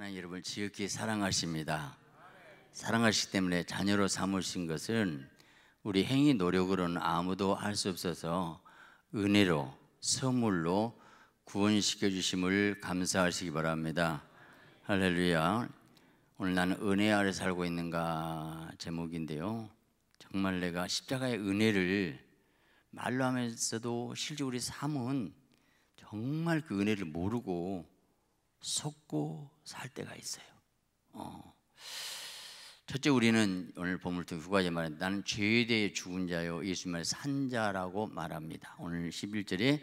하나님 여러분 지극히 사랑하십니다. 사랑하시기 때문에 자녀로 삼으신 것은 우리 행위 노력으로는 아무도 할 수 없어서 은혜로 선물로 구원시켜 주심을 감사하시기 바랍니다. 할렐루야. 오늘 나는 은혜 아래 살고 있는가 제목인데요. 정말 내가 십자가의 은혜를 말로 하면서도 실제 우리 삶은 정말 그 은혜를 모르고 속고 살 때가 있어요. 어. 첫째 우리는 오늘 보물 두 가지 말해 나는 죄에 대해 죽은 자요 예수님을 산 자라고 말합니다. 오늘 11절에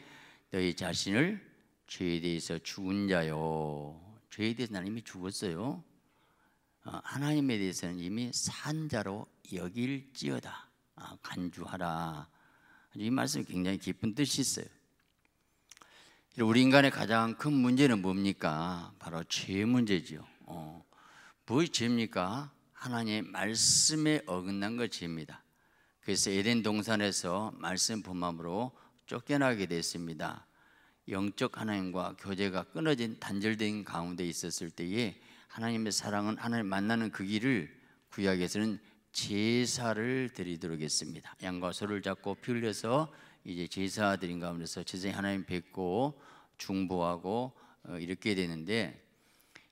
너희 자신을 죄에 대해서 죽은 자요 죄에 대해서 나는 이미 죽었어요. 어, 하나님에 대해서는 이미 산 자로 여길지어다 아, 간주하라. 이 말씀 굉장히 깊은 뜻이 있어요. 우리 인간의 가장 큰 문제는 뭡니까? 바로 죄 문제죠. 어, 뭐 죄입니까? 하나님의 말씀에 어긋난 것입니다 그래서 에덴 동산에서 말씀 범함으로 쫓겨나게 됐습니다. 영적 하나님과 교제가 끊어진 단절된 가운데 있었을 때에 하나님의 사랑은 하나님 만나는 그 길을 구약에서는 제사를 드리도록 했습니다. 양과 소를 잡고 피 흘려서 이제 제사드린 가운데서 제사장 하나님 뵙고 중보하고 어, 이렇게 되는데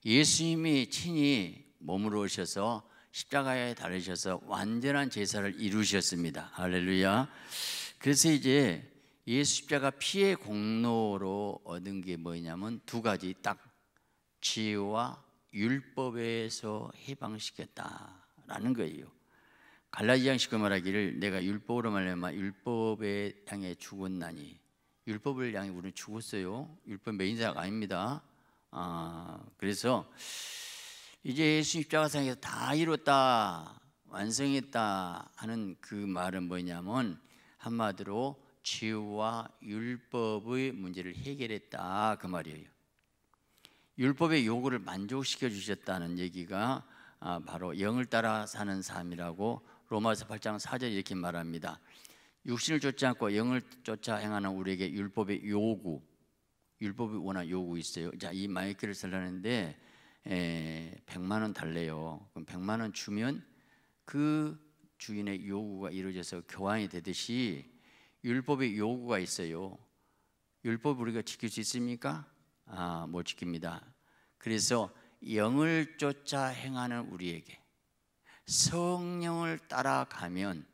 예수님이 친히 몸으로 오셔서 십자가에 달으셔서 완전한 제사를 이루셨습니다. 할렐루야. 그래서 이제 예수 십자가 피의 공로로 얻은 게 뭐냐면 두 가지 딱 지혜와 율법에서 해방시켰다라는 거예요. 갈라지장 쉽게 말하기를 내가 율법으로 말하면 율법의 향해 죽었나니 율법을 향해 우리는 죽었어요. 율법 메인사가 아닙니다. 아, 그래서 이제 예수 십자가상에서 다 이뤘다, 완성했다 하는 그 말은 뭐냐면 한마디로 지혜와 율법의 문제를 해결했다 그 말이에요. 율법의 요구를 만족시켜 주셨다는 얘기가 아, 바로 영을 따라 사는 삶이라고 로마서 8장 4절 이렇게 말합니다. 육신을 쫓지 않고 영을 쫓아 행하는 우리에게 율법의 요구, 율법이 워낙 요구 있어요. 자, 이 마이크를 쓰려는데 100만 원 달래요. 그럼 100만 원 주면 그 주인의 요구가 이루어져서 교환이 되듯이 율법의 요구가 있어요. 율법 우리가 지킬 수 있습니까? 아, 못 지킵니다. 그래서 영을 쫓아 행하는 우리에게 성령을 따라가면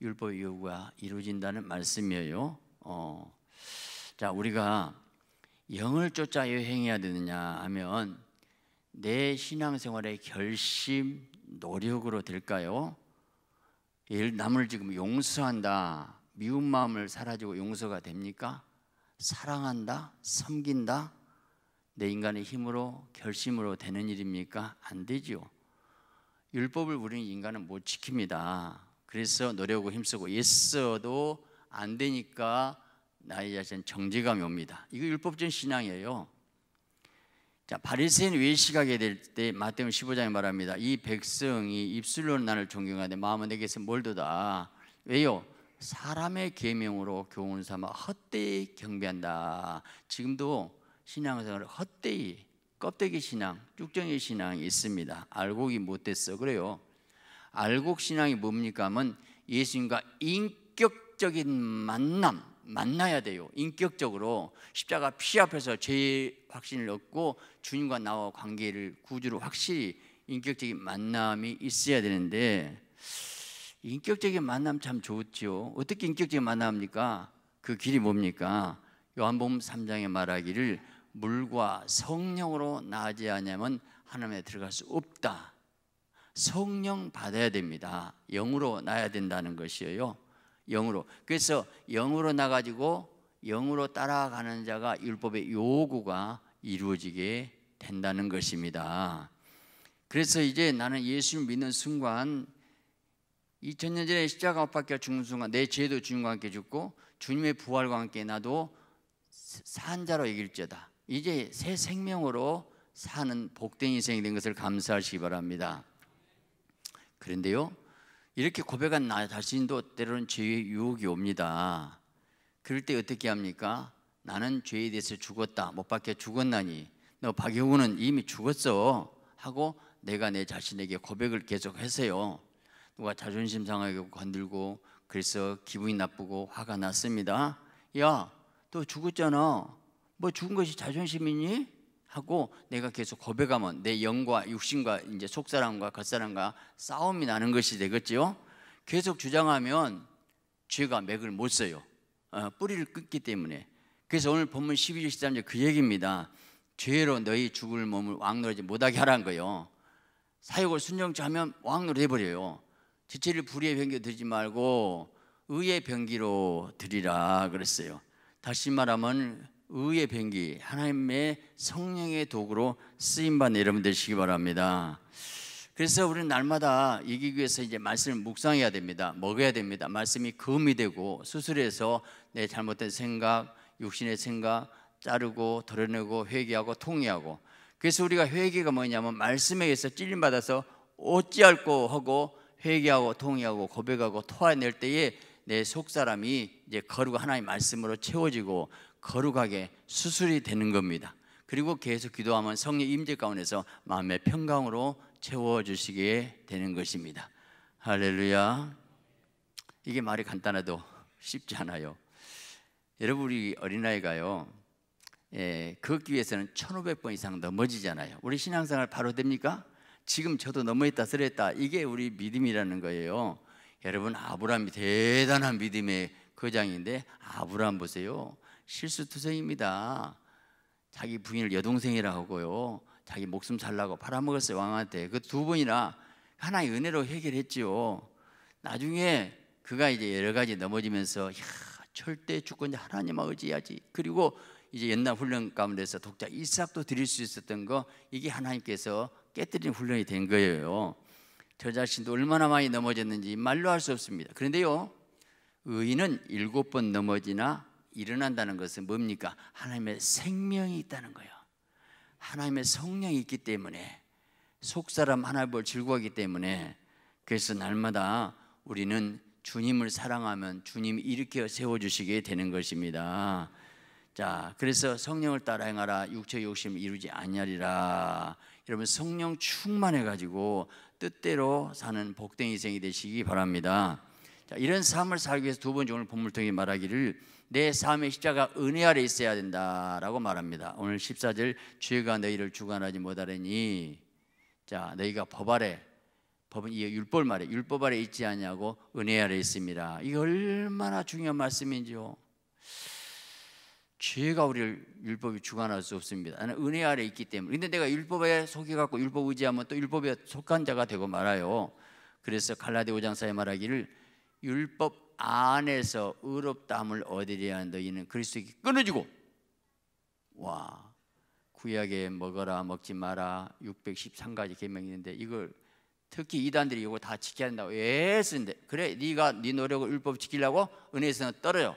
율법의 요구가 이루어진다는 말씀이에요. 어. 자, 우리가 영을 쫓아 여행해야 되느냐 하면 내 신앙생활의 결심, 노력으로 될까요? 예를 남을 지금 용서한다. 미운 마음을 사라지고 용서가 됩니까? 사랑한다, 섬긴다. 내 인간의 힘으로 결심으로 되는 일입니까? 안 되지요. 율법을 우리는 인간은 못 지킵니다. 그래서 노력하고 힘쓰고 애써도 안 되니까 나의 자신 정지감이 옵니다. 이거 율법적인 신앙이에요. 자, 바리새인 외식하게 될 때 마태복음 15장에 말합니다. 이 백성이 입술로 나를 존경하되 마음은 내게서 멀도다. 왜요? 사람의 계명으로 교훈 삼아 헛되이 경배한다. 지금도 신앙생활을 헛되이 껍데기 신앙, 쭉정의 신앙이 있습니다. 알곡이 못됐어 그래요. 알곡 신앙이 뭡니까? 하면 예수님과 인격적인 만남, 만나야 돼요. 인격적으로 십자가 피 앞에서 죄의 확신을 얻고 주님과 나와 관계를 구주로 확실히 인격적인 만남이 있어야 되는데 인격적인 만남 참 좋죠. 어떻게 인격적인 만남입니까? 그 길이 뭡니까? 요한복음 3장에 말하기를 물과 성령으로 나지 아니하면 하나님에 들어갈 수 없다. 성령 받아야 됩니다. 영으로 나야 된다는 것이에요. 영으로. 그래서 영으로 나가지고 영으로 따라가는 자가 율법의 요구가 이루어지게 된다는 것입니다. 그래서 이제 나는 예수를 믿는 순간 2000년 전에 십자가 앞바 죽는 순간 내 죄도 주님과 함께 죽고 주님의 부활과 함께 나도 산자로 이길죄다 이제 새 생명으로 사는 복된 인생이 된 것을 감사하시기 바랍니다. 그런데요, 이렇게 고백한 나 자신도 때로는 죄의 유혹이 옵니다. 그럴 때 어떻게 합니까? 나는 죄에 대해서 죽었다. 못 박혀 죽었나니. 너 박영우는 이미 죽었어. 하고 내가 내 자신에게 고백을 계속 하세요. 누가 자존심 상하게 건들고 그래서 기분이 나쁘고 화가 났습니다. 야, 또 죽었잖아. 뭐 죽은 것이 자존심이니? 하고 내가 계속 고백하면 내 영과 육신과 이제 속사람과 겉사람과 싸움이 나는 것이 되겠지요. 계속 주장하면 죄가 맥을 못 써요. 어, 뿌리를 끊기 때문에. 그래서 오늘 본문 12절 13절 그 얘기입니다. 죄로 너희 죽을 몸을 왕노릇지 못하게 하라는 거요. 예 사욕을 순정치 하면 왕노릇 해버려요. 지체를 불의의 병기로 드리지 말고 의의 변기로 드리라 그랬어요. 다시 말하면 의의 병기 하나님의 성령의 도구로 쓰임 받는 여러분 되시기 바랍니다. 그래서 우리는 날마다 이기기 위해서 이제 말씀을 묵상해야 됩니다. 먹어야 됩니다. 말씀이 금이 되고 수술해서 내 잘못된 생각, 육신의 생각 자르고 덜어내고 회개하고 통회하고 그래서 우리가 회개가 뭐냐면 말씀에 의해서 찔림 받아서 어찌할꼬 하고 회개하고 통회하고 고백하고 토해낼 때에 내속 사람이 이제 거룩한 하나님의 말씀으로 채워지고 거룩하게 수술이 되는 겁니다. 그리고 계속 기도하면 성령 임재 가운데서 마음의 평강으로 채워 주시게 되는 것입니다. 할렐루야. 이게 말이 간단해도 쉽지 않아요. 여러분 우리 어린아이가요. 예, 걷기 위해서는 1500번 이상 넘어지잖아요. 우리 신앙생활 바로 됩니까? 지금 저도 넘어있다 쓰랬다. 이게 우리 믿음이라는 거예요. 여러분 아브라함이 대단한 믿음의 거장인데 아브라함 보세요. 실수투성입니다. 자기 부인을 여동생이라 하고요. 자기 목숨 살라고 팔아먹었어요 왕한테. 그두 번이나 하나의 은혜로 해결했지요. 나중에 그가 이제 여러 가지 넘어지면서 야, 절대 주권자 하나님만 의지해야지. 그리고 이제 옛날 훈련 가운데서 독자 이삭도 드릴 수 있었던 거 이게 하나님께서 깨뜨린 훈련이 된 거예요. 저 자신도 얼마나 많이 넘어졌는지 말로 할 수 없습니다. 그런데요, 의인은 일곱 번 넘어지나 일어난다는 것은 뭡니까? 하나님의 생명이 있다는 거예요. 하나님의 성령이 있기 때문에 속사람 하나님을 즐거워하기 때문에 그래서 날마다 우리는 주님을 사랑하면 주님이 일으켜 세워주시게 되는 것입니다. 자, 그래서 성령을 따라 행하라 육체 욕심 이루지 않냐리라 여러분 성령 충만해 가지고 뜻대로 사는 복된 인생이 되시기 바랍니다. 자, 이런 삶을 살기 위해서 두 번째 오늘 본물 통해 말하기를 내 삶의 십자가 은혜 아래 있어야 된다라고 말합니다. 오늘 14절 죄가 너희를 주관하지 못하리니 자, 너희가 법 아래 법은 이 율법 말에 율법 아래 있지 않냐고 은혜 아래 있습니다. 이게 얼마나 중요한 말씀인지요. 죄가 우리를 율법이 주관할 수 없습니다. 나는 은혜 아래 있기 때문에. 근데 내가 율법에 속해 갖고 율법 의지하면 또 율법에 속한 자가 되고 말아요. 그래서 갈라디아 5장 사에 말하기를 율법 안에서 의롭다함을 얻으려 한 너희는 그리스도게 끊어지고 와 구약에 먹어라 먹지 마라 613가지 계명이 있는데 이걸 특히 이단들이 이거 다 지켜야 한다고 애쓰는데 그래 네가 네 노력을 율법 지키려고 은혜에서는 떨어요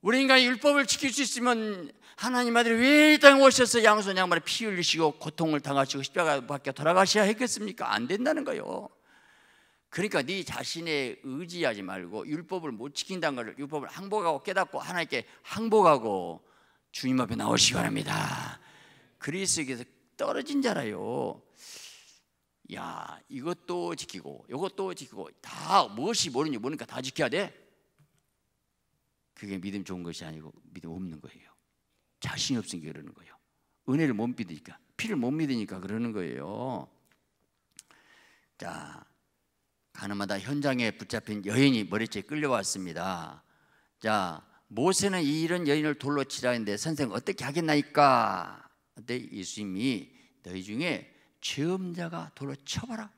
우리 인간이 율법을 지킬 수 있으면 하나님 아들이 왜이 땅에 오셔서 양손 양발에 피 흘리시고 고통을 당하시고 십자가 밖에 돌아가셔야 했겠습니까? 안 된다는 거요 예 그러니까 네자신의 의지하지 말고 율법을 못 지킨다는 것을 율법을 항복하고 깨닫고 하나님께 항복하고 주님 앞에 나오시기 바랍니다. 그리스에서 떨어진 자라요. 야 이것도 지키고 이것도 지키고 다 무엇이 뭐는지 모르니까 다 지켜야 돼. 그게 믿음 좋은 것이 아니고 믿음 없는 거예요. 자신이 없으니까 그러는 거예요. 은혜를 못 믿으니까 피를 못 믿으니까 그러는 거예요. 자. 가나마다 현장에 붙잡힌 여인이 머리채 끌려왔습니다. 자, 모세는 이런 여인을 돌로 치라 는데 선생 어떻게 하겠나이까? 근데 예수님이 너희 중에 죄음자가 돌로 쳐봐라.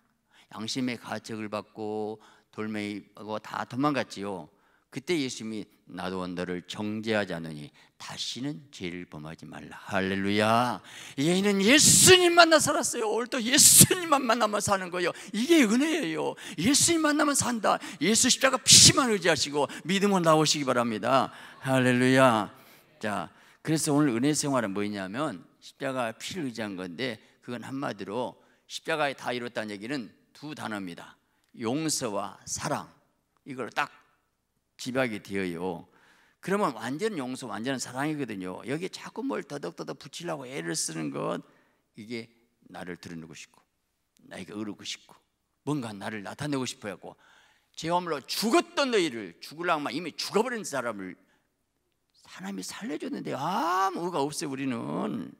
양심의 가책을 받고 돌멩이고 다 도망갔지요. 그때 예수님이 나도 너를 정죄하지 않으니 다시는 죄를 범하지 말라 할렐루야 얘는 예수님 만나 살았어요 오늘도 예수님만 만나면 사는 거예요 이게 은혜예요 예수님 만나면 산다 예수 십자가 피만 의지하시고 믿음으로 나오시기 바랍니다 할렐루야 자 그래서 오늘 은혜 생활은 뭐냐면 십자가 피를 의지한 건데 그건 한마디로 십자가에 다 이뤘다는 얘기는 두 단어입니다 용서와 사랑 이걸 딱 집약이 되어요. 그러면 완전 용서, 완전 사랑이거든요. 여기 자꾸 뭘 더덕더덕 붙이려고 애를 쓰는 건 이게 나를 드러내고 싶고 나에게 의르고 싶고 뭔가 나를 나타내고 싶어갖고 죄함으로 죽었던 너희를 죽을랑만 이미 죽어버린 사람을 하나이 살려줬는데 아무 가 없어요 우리는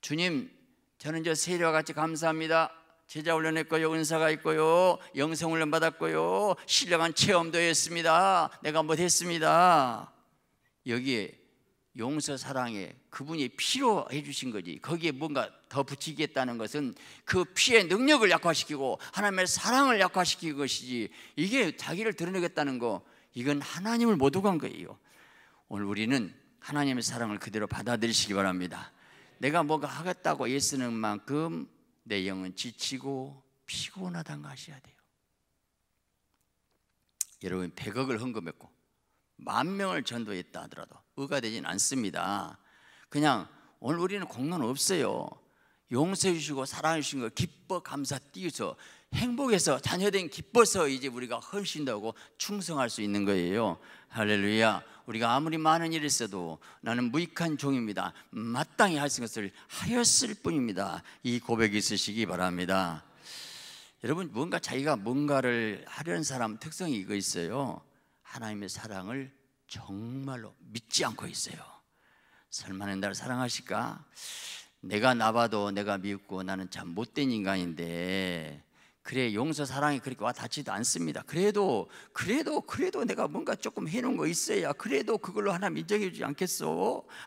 주님 저는 저 세례와 같이 감사합니다 제자 훈련했고요, 은사가 있고요, 영성 훈련 받았고요, 신령한 체험도 했습니다. 내가 못했습니다. 뭐 여기에 용서 사랑에 그분이 필요해 주신 거지. 거기에 뭔가 더 붙이겠다는 것은 그 피의 능력을 약화시키고 하나님의 사랑을 약화시키는 것이지. 이게 자기를 드러내겠다는 거. 이건 하나님을 못 오간 거예요. 오늘 우리는 하나님의 사랑을 그대로 받아들이시기 바랍니다. 내가 뭔가 하겠다고 예수는 만큼 내 영은 지치고 피곤하단 것이야 돼요. 여러분 100억을 헌금했고 만 명을 전도했다 하더라도 의가 되진 않습니다. 그냥 오늘 우리는 공론 없어요. 용서해 주시고 사랑해 주신 거 기뻐 감사 띄어서 행복해서 자녀된 기뻐서 이제 우리가 헌신하고 충성할 수 있는 거예요. 할렐루야. 우리가 아무리 많은 일을 있어도 나는 무익한 종입니다. 마땅히 할 것을 하였을 뿐입니다. 이 고백이 있으시기 바랍니다. 여러분 뭔가 자기가 뭔가를 하려는 사람 특성이 이거 있어요. 하나님의 사랑을 정말로 믿지 않고 있어요. 설마 나 사랑하실까? 내가 나봐도 내가 미웠고 나는 참 못된 인간인데 그래 용서 사랑이 그렇게 와닿지도 않습니다. 그래도 그래도 그래도 내가 뭔가 조금 해놓은 거 있어야 그래도 그걸로 하나 인정해주지 않겠어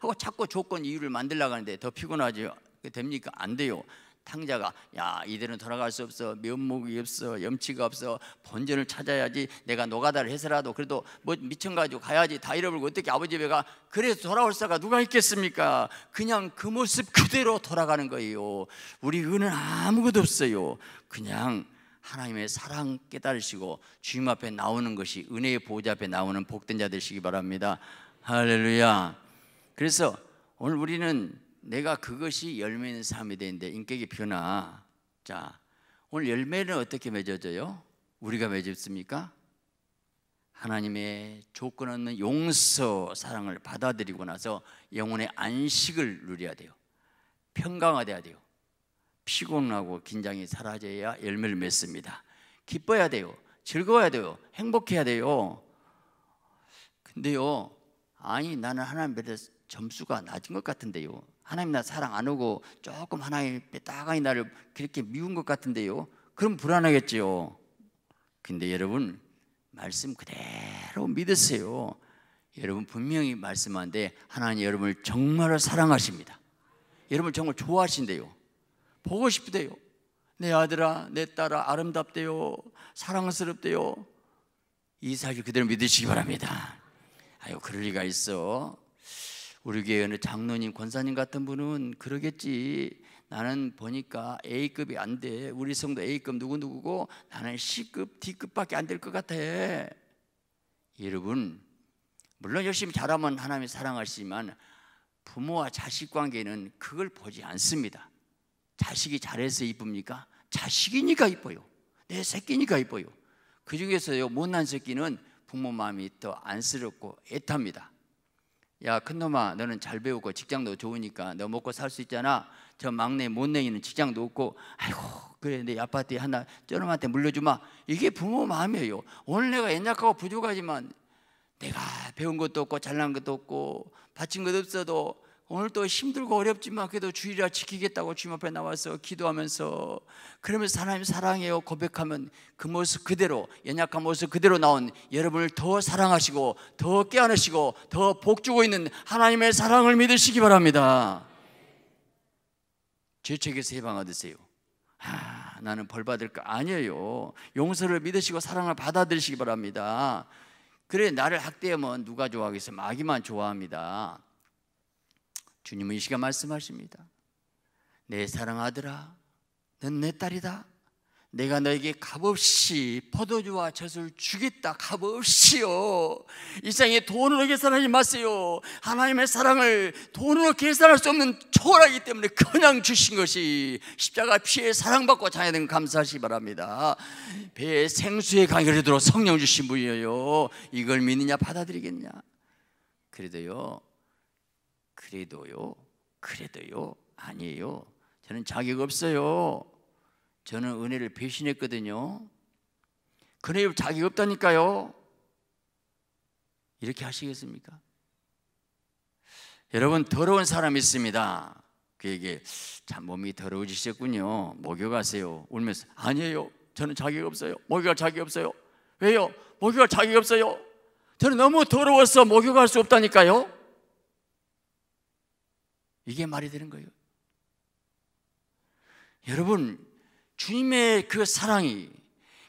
하고 자꾸 조건 이유를 만들려고 하는데 더 피곤하지 됩니까? 안 돼요. 탕자가 야이대로 돌아갈 수 없어 면목이 없어 염치가 없어 본전을 찾아야지 내가 노가다를 해서라도 그래도 뭐 미천 가지고 가야지 다 잃어버리고 어떻게 아버지 집에 가 그래서 돌아올 사가 누가 있겠습니까 그냥 그 모습 그대로 돌아가는 거예요 우리 은은 아무것도 없어요 그냥 하나님의 사랑 깨달으시고 주님 앞에 나오는 것이 은혜의 보호자 앞에 나오는 복된 자 되시기 바랍니다. 할렐루야. 그래서 오늘 우리는 내가 그것이 열매 있는 삶이 되는데 인격의 변화. 자, 오늘 열매는 어떻게 맺어져요? 우리가 맺었습니까? 하나님의 조건 없는 용서 사랑을 받아들이고 나서 영혼의 안식을 누려야 돼요. 평강화돼야 돼요. 피곤하고 긴장이 사라져야 열매를 맺습니다. 기뻐야 돼요. 즐거워야 돼요. 행복해야 돼요. 근데요, 아니, 나는 하나님에 점수가 낮은 것 같은데요. 하나님 나 사랑 안 하고 조금 하나님 빼다가이 나를 그렇게 미운 것 같은데요. 그럼 불안하겠지 근데 여러분, 말씀 그대로 믿으세요. 여러분 분명히 말씀한데 하나님 여러분을 정말 사랑하십니다. 여러분을 정말 좋아하신대요. 보고 싶대요. 내 아들아, 내 딸아, 아름답대요. 사랑스럽대요. 이삭이 그대로 믿으시기 바랍니다. 아유, 그럴 리가 있어. 우리 교회 어 장로님, 권사님 같은 분은 그러겠지. 나는 보니까 A급이 안 돼. 우리 성도 A급 누구누구고 나는 C급, D급밖에 안 될 것 같아. 여러분, 물론 열심히 잘하면 하나님이 사랑하시지만 부모와 자식 관계는 그걸 보지 않습니다. 자식이 잘해서 이쁩니까? 자식이니까 이뻐요. 내 새끼니까 이뻐요. 그 중에서요, 못난 새끼는 부모 마음이 더 안쓰럽고 애탑니다. 야, 큰놈아, 너는 잘 배우고 직장도 좋으니까 너 먹고 살 수 있잖아. 저 막내 못내기는 직장도 없고, 아이고, 그래, 내 아파트에 하나 저놈한테 물려주마. 이게 부모 마음이에요. 오늘 내가 옛날하고 부족하지만 내가 배운 것도 없고 잘난 것도 없고 바친 것도 없어도 오늘도 힘들고 어렵지만 그래도 주일이라 지키겠다고 주님 앞에 나와서 기도하면서 그러면서 하나님 사랑해요 고백하면 그 모습 그대로 연약한 모습 그대로 나온 여러분을 더 사랑하시고 더 깨어내시고 더 복주고 있는 하나님의 사랑을 믿으시기 바랍니다 죄책에서 해방하으세요 아, 나는 벌받을거 아니에요 용서를 믿으시고 사랑을 받아들이시기 바랍니다 그래 나를 학대하면 누가 좋아하겠어요 마귀만 좋아합니다 주님은 이 시간 말씀하십니다. 내 사랑 아들아, 넌 내 딸이다. 내가 너에게 값없이 포도주와 젖을 주겠다 값없이요 이 세상에 돈으로 계산하지 마세요 하나님의 사랑을 돈으로 계산할 수 없는 초월하기 때문에 그냥 주신 것이 십자가 피에 사랑받고 자녀는 감사하시기 바랍니다 배에 생수의 강렬이 들어 성령 주신 분이에요 이걸 믿느냐 받아들이겠냐 그래도요 그래도요, 그래도요, 아니에요. 저는 자격 없어요. 저는 은혜를 배신했거든요. 그래요, 자격 없다니까요. 이렇게 하시겠습니까? 여러분 더러운 사람 있습니다. 그에게 참 몸이 더러워지셨군요. 목욕하세요. 울면서 아니에요. 저는 자격 없어요. 목욕할 자격 없어요. 왜요? 목욕할 자격 없어요. 저는 너무 더러워서 목욕할 수 없다니까요. 이게 말이 되는 거예요. 여러분, 주님의 그 사랑이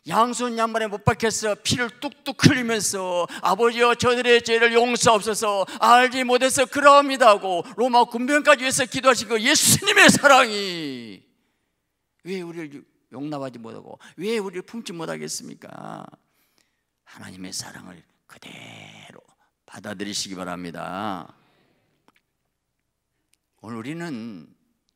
양손 양발에 못 박혀서 피를 뚝뚝 흘리면서 아버지여 저들의 죄를 용서없어서 알지 못해서 그러합니다 하고 로마 군병까지 위해서 기도하신 그 예수님의 사랑이 왜 우리를 용납하지 못하고 왜 우리를 품지 못하겠습니까? 하나님의 사랑을 그대로 받아들이시기 바랍니다. 오늘 우리는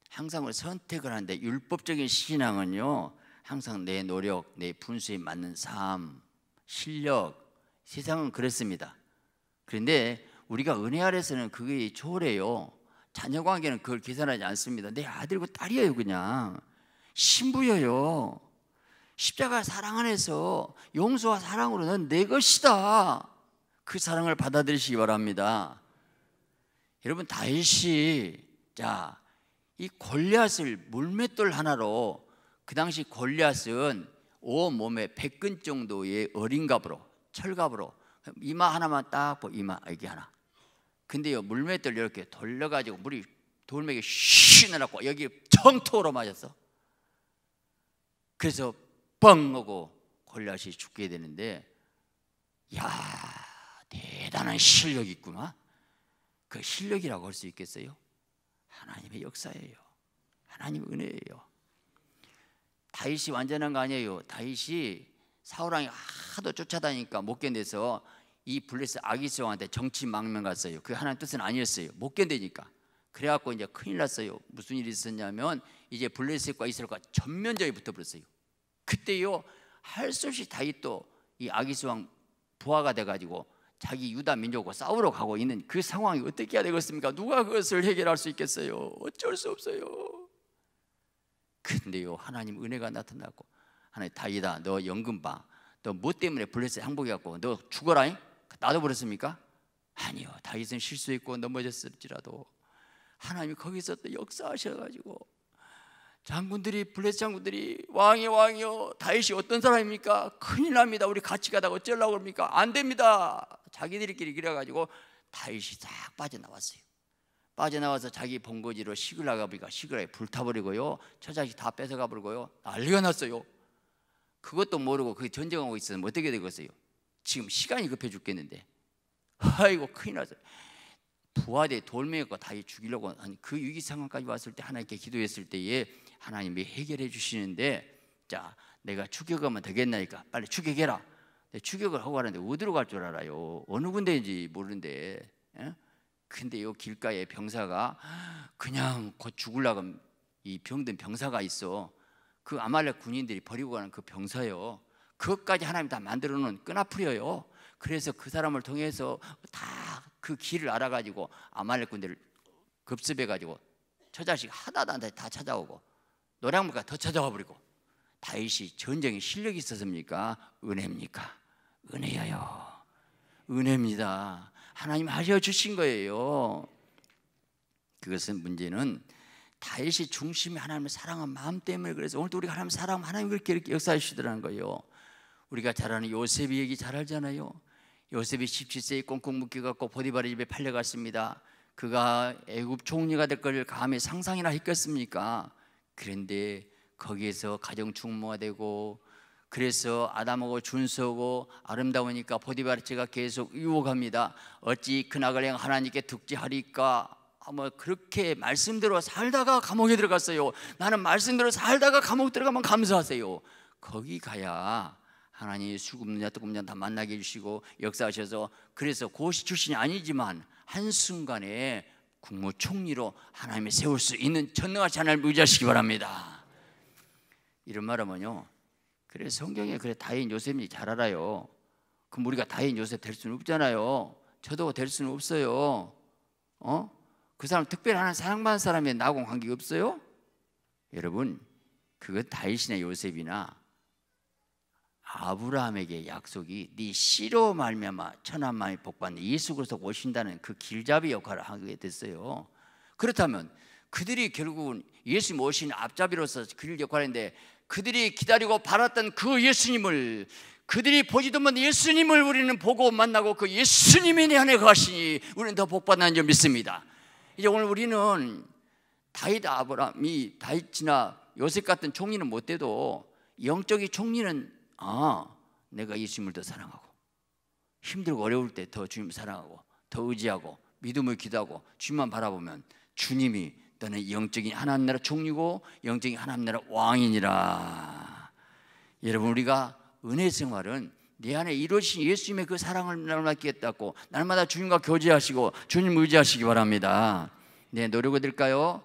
항상 선택을 하는데 율법적인 신앙은요 항상 내 노력, 내 분수에 맞는 삶, 실력 세상은 그랬습니다 그런데 우리가 은혜 아래서는 그게 초래요. 자녀 관계는 그걸 계산하지 않습니다. 내 아들과 딸이에요, 그냥. 신부여요. 십자가 사랑 안에서 용서와 사랑으로 는내 것이다. 그 사랑을 받아들이시기 바랍니다. 여러분, 다윗이 자, 이 골리앗을 물맷돌 하나로 그 당시 골리앗은 온 몸에 백근 정도의 어린갑으로 철갑으로 이마 하나만 딱 보, 이마 여게 하나. 근데요 물맷돌 이렇게 돌려가지고 물이 돌멩이 쉬느라고 여기 정토로 맞았어. 그래서 뻥 하고 골리앗이 죽게 되는데, 야 대단한 실력이 있구나. 그 실력이라고 할 수 있겠어요? 하나님의 역사예요. 하나님 은혜예요. 다윗이 완전한 거 아니에요. 다윗이 사울 왕이 하도 쫓아다니까 못 견뎌서 이 블레스 아기스 왕한테 정치 망명 갔어요. 그 하나님 뜻은 아니었어요. 못 견디니까. 그래갖고 이제 큰일 났어요. 무슨 일이 있었냐면 이제 블레셋과 이스라엘과 전면전이 붙어버렸어요. 그때요 할 수 없이 다윗도 이 아기스 왕 부하가 돼가지고 자기 유다 민족과 싸우러 가고 있는 그 상황이 어떻게 해야 되겠습니까? 누가 그것을 해결할 수 있겠어요? 어쩔 수 없어요. 근데요 하나님 은혜가 나타나고 하나님 다이다 너 연금 봐. 너뭐 때문에 블레셋 항복해갖고 너죽어라 나도 그랬습니까? 아니요 다윗은 실수했고 넘어졌을지라도 하나님이 거기서 또 역사하셔가지고 장군들이 블레셋 장군들이 왕이 왕이요 다윗이 어떤 사람입니까? 큰일 납니다. 우리 같이 가다가 어쩌려고 합니까? 안 됩니다. 자기들끼리 그래가지고 다윗이 딱 빠져나왔어요. 빠져나와서 자기 본거지로 시글나가 보니까 시글라에 불타버리고요. 처자식 다 뺏어가 버리고요. 난리가 났어요. 그것도 모르고 그 전쟁하고 있으면 어떻게 되겠어요? 지금 시간이 급해 죽겠는데. 아이고 큰일 났어요. 부하대 돌멩이가 다윗 죽이려고 하는 그 위기 상황까지 왔을 때 하나님께 기도했을 때에 하나님이 해결해 주시는데 자 내가 추격하면 되겠나니까 빨리 추격해라. 추격을 하고 가는데 어디로 갈 줄 알아요? 어느 군대인지 모르는데. 예? 근데 요 길가에 병사가 그냥 곧 죽을라고 이 병든 병사가 있어. 그 아말렉 군인들이 버리고 가는 그 병사요. 그것까지 하나님 다 만들어 놓은 끈아풀이요 그래서 그 사람을 통해서 다 그 길을 알아가지고 아말렉 군대를 급습해가지고 처자식 하나도 안돼다 찾아오고 노량물가더 찾아와 버리고 다윗이 전쟁에 실력이 있었습니까? 은혜입니까? 은혜여요 은혜입니다. 하나님 하여 주신 거예요. 그것은 문제는 다윗이 중심이 하나님을 사랑한 마음 때문에 그래서 오늘도 우리가 하나님 사랑 하나님 그렇게 이렇게 역사하시더라는 거예요. 우리가 잘 아는 요셉이 얘기 잘 알잖아요. 요셉이 17세에 꽁꽁 묶여갖고 보디바리 집에 팔려갔습니다. 그가 애굽 총리가 될 걸 감히 상상이나 했겠습니까? 그런데 거기에서 가정 충모가 되고 그래서 아담하고 준서고 아름다우니까 보디바르체가 계속 유혹합니다. 어찌 그나을 행 하나님께 득지하리까? 아마 뭐 그렇게 말씀대로 살다가 감옥에 들어갔어요. 나는 말씀대로 살다가 감옥 들어가면 감사하세요. 거기 가야 하나님 수금냐 뜨금냐 다 만나게 해주시고 역사하셔서 그래서 고시 출신이 아니지만 한순간에 국무총리로 하나님이 세울 수 있는 전능하신 하나님을 의지하시기 바랍니다. 이런 말하면요. 그래 성경에 그래 다인 요셉이 잘 알아요. 그럼 우리가 다인 요셉 될 수는 없잖아요. 저도 될 수는 없어요. 어? 그 사람 특별히 사랑받은 사람이 나하고 관계 없어요? 여러분 그건 다윗이나 요셉이나 아브라함에게 약속이 네 씨로 말미암아 천한 만이 복받는 예수 그리스도 오신다는 그 길잡이 역할을 하게 됐어요. 그렇다면 그들이 결국은 예수님 오신 앞잡이로서 길 역할인데 그들이 기다리고 바랐던 그 예수님을 그들이 보지도 못한 예수님을 우리는 보고 만나고 그 예수님이 내 안에 가시니 우리는 더 복받는 점 믿습니다. 이제 오늘 우리는 다윗 아브라함이 다윗이나 요셉 같은 총리는 못 돼도 영적인 총리는 아, 내가 예수님을 더 사랑하고 힘들고 어려울 때 더 주님 사랑하고 더 의지하고 믿음을 기도하고 주님만 바라보면 주님이 너는 영적인 하나님 나라 총리고 영적인 하나님 나라 왕이니라. 여러분 우리가 은혜 생활은 내 안에 이루어진 예수님의 그 사랑을 날마다 겠다고 날마다 주님과 교제하시고 주님 의지하시기 바랍니다. 네 노력을 드릴까요?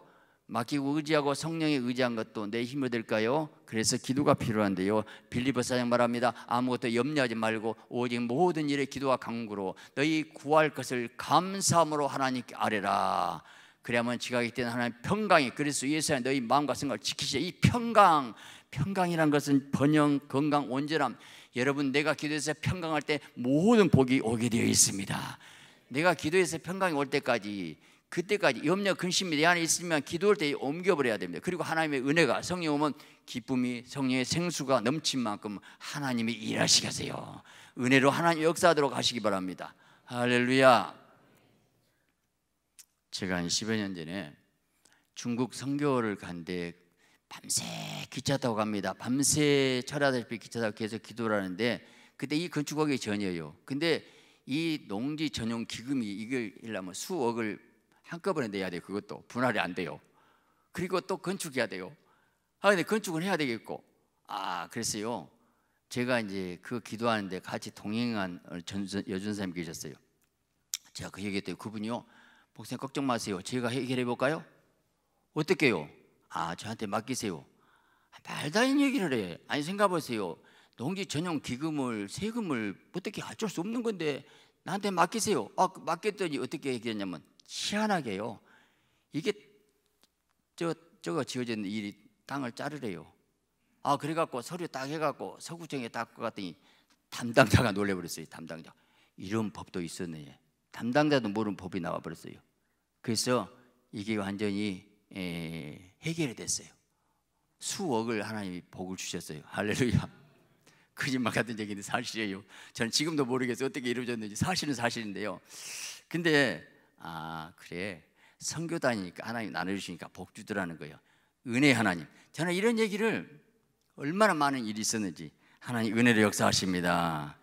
맡기고 의지하고 성령에 의지한 것도 내 힘으로 될까요? 그래서 기도가 필요한데요. 빌리버 사장 말합니다. 아무것도 염려하지 말고 오직 모든 일에 기도와 간구로 너희 구할 것을 감사함으로 하나님께 아뢰라. 그래야만 지각이 때 하나님 평강이 그리스 예수의 너희 마음과 생각을 지키시자. 이 평강, 평강이란 것은 번영, 건강, 온전함. 여러분 내가 기도해서 평강할 때 모든 복이 오게 되어 있습니다. 내가 기도해서 평강이 올 때까지 그때까지 염려 근심이 내 안에 있으면 기도할 때 옮겨버려야 됩니다. 그리고 하나님의 은혜가 성령 오면 기쁨이 성령의 생수가 넘친 만큼 하나님이 일하시겠어요. 은혜로 하나님 역사하도록 하시기 바랍니다. 할렐루야. 제가 한 10여 년 전에 중국 선교를 간데 밤새 기차 타고 갑니다. 밤새 철하다시피 기차 타고 계속 기도를 하는데 그때 이 건축하기 전이요 근데 이 농지 전용 기금이 이걸 일라면 수억을 한꺼번에 내야 돼요. 그것도 분할이 안 돼요. 그리고 또 건축해야 돼요. 아 근데 건축은 해야 되겠고 아 그랬어요. 제가 이제 그 기도하는데 같이 동행한 전, 여준 사님 계셨어요. 제가 그 얘기했더니 그분이요. 목사님 걱정 마세요. 제가 해결해 볼까요? 어떻게요? 아 저한테 맡기세요. 아, 말도 안 얘기를 해. 아니 생각해보세요. 농지 전용 기금을 세금을 어떻게 어쩔 수 없는 건데 나한테 맡기세요. 아 그 맡겼더니 어떻게 얘기했냐면 희한하게요. 이게 저 저거 지어진 이 땅을 자르래요. 아 그래갖고 서류 딱 해갖고 서구청에 딱 갔더니 담당자가 놀래버렸어요. 담당자 이런 법도 있었네. 담당자도 모르는 법이 나와버렸어요. 그래서 이게 완전히 에, 해결이 됐어요. 수억을 하나님이 복을 주셨어요. 할렐루야. 거짓말 같은 얘기는 사실이에요. 저는 지금도 모르겠어요. 어떻게 이루어졌는지 사실은 사실인데요. 근데 아 그래 선교 다니니까 하나님 나눠주시니까 복주더라는 거예요. 은혜 하나님. 저는 이런 얘기를 얼마나 많은 일이 있었는지 하나님 은혜를 역사하십니다.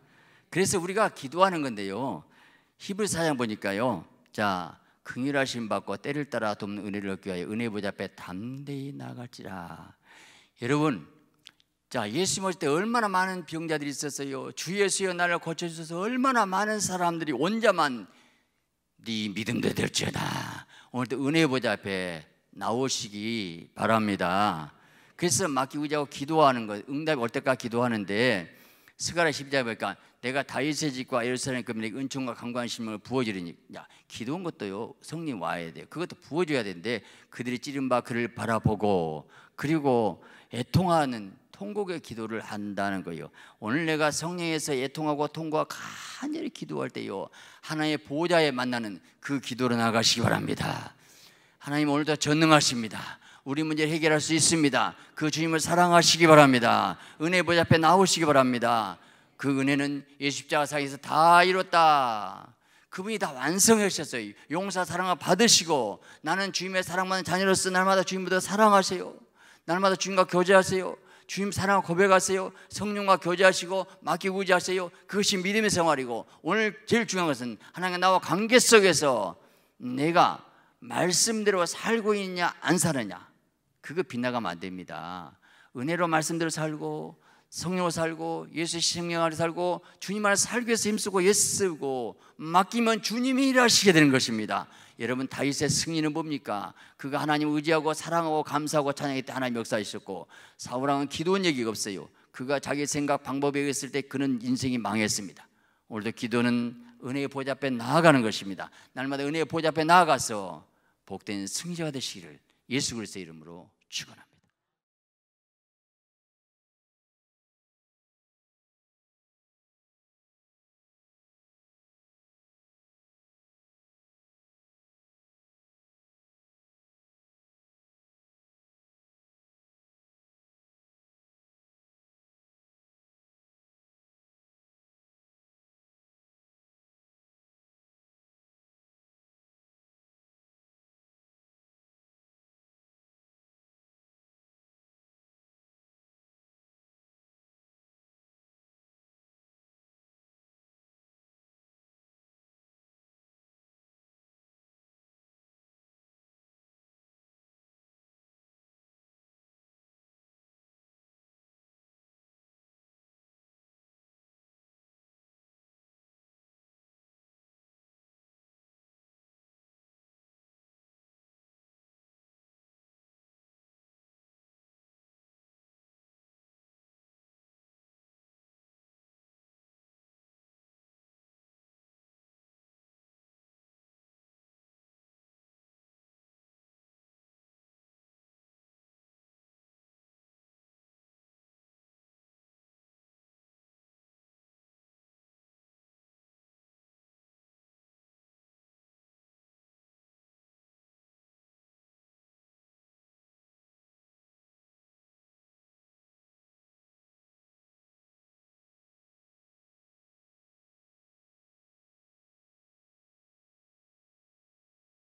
그래서 우리가 기도하는 건데요. 히브리 사장 보니까요. 자, 긍휼하신 받고 때를 따라 돕는 은혜를 얻기 위하여 은혜 보좌 앞에 담대히 나갈지라. 여러분, 자, 예수 모실 때 얼마나 많은 병자들이 있었어요. 주 예수여 나를 고쳐 주셔서 얼마나 많은 사람들이 온자만 네믿음도 될지어다. 오늘도 은혜의 보좌 앞에 나오시기 바랍니다. 그래서 막 기우자고 기도하는 것, 응답이 올 때까지 기도하는데 스가랴 1 2에 보니까 내가 다윗의 집과 예루살렘 금 은총과 강관심을 부어주리니까 기도한 것도요 성령 와야 돼요 그것도 부어줘야 되는데 그들이 찌른 바 그를 바라보고 그리고 애통하는 통곡의 기도를 한다는 거예요. 오늘 내가 성령에서 애통하고 통과 간절히 기도할 때요. 하나님의 보호에 만나는 그 기도로 나가시기 바랍니다. 하나님 오늘도 전능하십니다. 우리 문제 해결할 수 있습니다. 그 주님을 사랑하시기 바랍니다. 은혜 보좌 앞에 나오시기 바랍니다. 그 은혜는 예수 십자가상에서 다 이뤘다. 그분이 다 완성하셨어요. 용사 사랑을 받으시고 나는 주님의 사랑받는 자녀로서 날마다 주님보다 사랑하세요. 날마다 주님과 교제하세요. 주님 사랑 고백하세요. 성령과 교제하시고 맡기고자 하세요. 그것이 믿음의 생활이고 오늘 제일 중요한 것은 하나님 나와 관계 속에서 내가 말씀대로 살고 있냐 안 사느냐 그거 빗나가면 안 됩니다. 은혜로 말씀대로 살고 성령으로 살고 예수의 생명 아래 살고 주님 안에 살기 위해서 힘쓰고 예쓰고 맡기면 주님이 일하시게 되는 것입니다. 여러분 다윗의 승리는 뭡니까? 그가 하나님 의지하고 사랑하고 감사하고 찬양했때 하나님 역사하셨고 사울왕은 기도한 얘기가 없어요. 그가 자기 생각 방법에 의했을 때 그는 인생이 망했습니다. 오늘도 기도는 은혜의 보좌 앞에 나아가는 것입니다. 날마다 은혜의 보좌 앞에 나아가서 복된 승리가 되시기를 예수 그리스도의 이름으로 축원합니다.